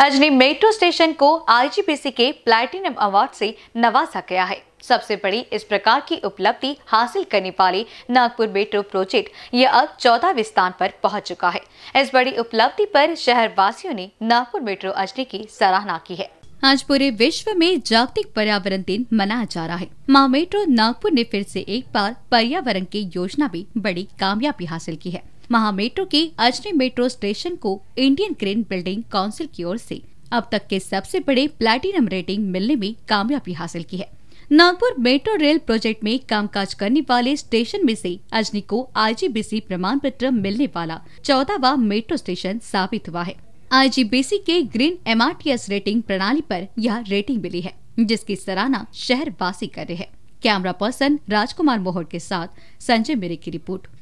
Ajni metro station को आईजीपीसी के platinum award से नवाजा गया है सबसे बड़ी इस प्रकार की उपलब्धि हासिल करने वाले नागपुर मेट्रो प्रोजेक्ट यह अब चौदहवें स्थान पर पहुंच चुका है इस बड़ी उपलब्धि पर शहरवासियों ने नागपुर मेट्रो अजनी की सराहना की है आज पूरे विश्व में जागतिक पर्यावरण दिन मनाया जा रहा है माँ मेट्रो नागपुर ने फिर से एक बार पर्यावरण की योजना में बड़ी कामयाबी हासिल की है महा मेट्रो के अजनी मेट्रो स्टेशन को इंडियन ग्रीन बिल्डिंग काउंसिल की ओर से अब तक के सबसे बड़े प्लैटिनम रेटिंग मिलने में कामयाबी हासिल की है नागपुर मेट्रो रेल प्रोजेक्ट में कामकाज करने वाले स्टेशन में से अजनी को आईजीबीसी प्रमाण पत्र मिलने वाला चौदहवा मेट्रो स्टेशन साबित हुआ है आई के ग्रीन एम रेटिंग प्रणाली पर यह रेटिंग मिली है जिसकी सराहना शहर वासी कर रहे हैं कैमरा पर्सन राजकुमार मोहर के साथ संजय मेरे की रिपोर्ट